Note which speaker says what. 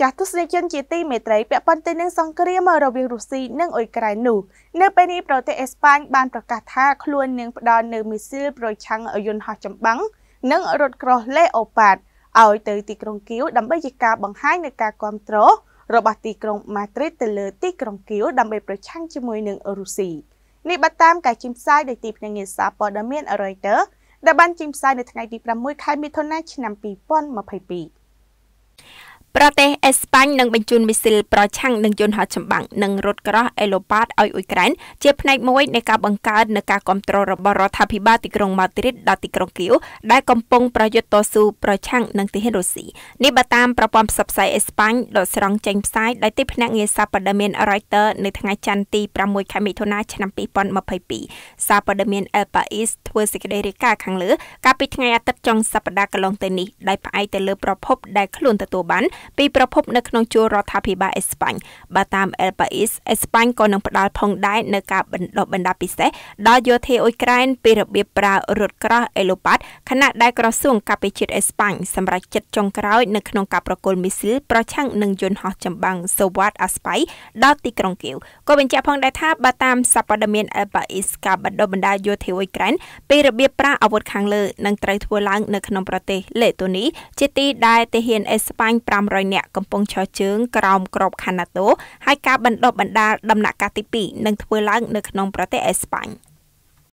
Speaker 1: ចាស់ទស្សនិកជនជាទីមេត្រីពាក់ព័ន្ធទៅនឹងសង្គ្រាមរវាងរុស្ស៊ីនិងអ៊ុយក្រែននោះ នៅពេលនេះប្រទេសអេស្ប៉ាញបានប្រកាសថាខ្លួននឹងផ្ដល់នូវមីស៊ីលប្រឆាំងយន្តហោះចម្បាំងនិងរថក្រោះលេអូប៉ាតឲ្យទៅទីក្រុងគៀវដើម្បីជាការបង្ហាញនៃការគ្រប់គ្រងរបស់ទីក្រុងម៉ាឌ្រីតទៅលើទីក្រុងគៀវដើម្បីប្រឆាំងជាមួយនឹងរុស្ស៊ីនេះបតាមការចេញផ្សាយដោយទីភ្នាក់ងារសារព័ត៌មាន Reuters ដែលបានចេញផ្សាយនៅថ្ងៃទី6ខែមិថុនាឆ្នាំ2022ប្រទ
Speaker 2: េសអេស្ប៉ាញនឹងបញ្ជូនមីស៊ីលប្រឆាំងនឹងយន្តហោះចម្បាំងនិងរថក្រោះអេឡូប៉ាតឲ្យអ៊ុយក្រែនជាផ្នែកមួយនៃការបង្កើតនៃការគ្រប់គ្រងរបស់រដ្ឋាភិបាលទីក្រុងម៉ាឌ្រីតដល់ទីក្រុងគៀវដែលកំពុងប្រយុទ្ធតស៊ូប្រឆាំងនឹងទាហានរុស្ស៊ីនេះបើតាមប្រព័ន្ធផ្សព្វផ្សាយអេស្ប៉ាញដកស្រង់ចេញផ្សាយដោយទីភ្នាក់ងារសារព័ត៌មាន Reuters នៅថ្ងៃច័ន្ទទី6ខែមិថុនាឆ្នាំ2022សារព័ត៌មាន El País ធ្វើសេចក្តីរាយការណ៍ខាងលើកាលពីថ្ងៃអាទិត្យចុងសប្តាហ៍កន្លងទៅនេះដែលផ្អែកទៅលើប្រភពដែលខ្លួនទទួលបានពីប្រភពនៅក្នុងជួររដ្ឋាភិបាលអេស្ប៉ាញបើតាមអេលប៉ាអ៊ីសអេស្ប៉ាញក៏នឹងផ្ដល់ផងដែរនៅការបណ្ដុះបណ្ដាលពិសេសដល់យោធាអ៊ុយក្រែនពីរបៀបប្រើរថក្រោះអេឡូប៉ាត់ខណៈដែលក្រសួង ការបរទេសអេស្ប៉ាញសម្រាប់ចិត្តចុងក្រោយនៅក្នុងការប្រគល់មីស៊ីលប្រឆាំងនឹងយន្តហោះចម្បាំងសូវ៉ាតអាស្ប៉ៃដល់ទីក្រុងគៀវក៏បញ្ជាក់ផងដែរថាបើតាមសព្វដាមានអេលប៉ាអ៊ីសការបណ្ដុះបណ្ដាលយោធាអ៊ុយក្រែនពីរបៀបប្រើអាវុធខាងលើនឹងត្រូវធ្វើឡើង នៅក្នុងប្រទេសលេតូនីជាទីដែលទាហានអេស្ប៉ាញ500 300នាក់កំពុងឈរជើងក្រោមក្របខ័ណ្ឌ NATO ហើយការបណ្ដុះបណ្ដាលដំណាក់កាលទី2នឹងធ្វើឡើងនៅក្នុងប្រទេសអេស្ប៉ាញ។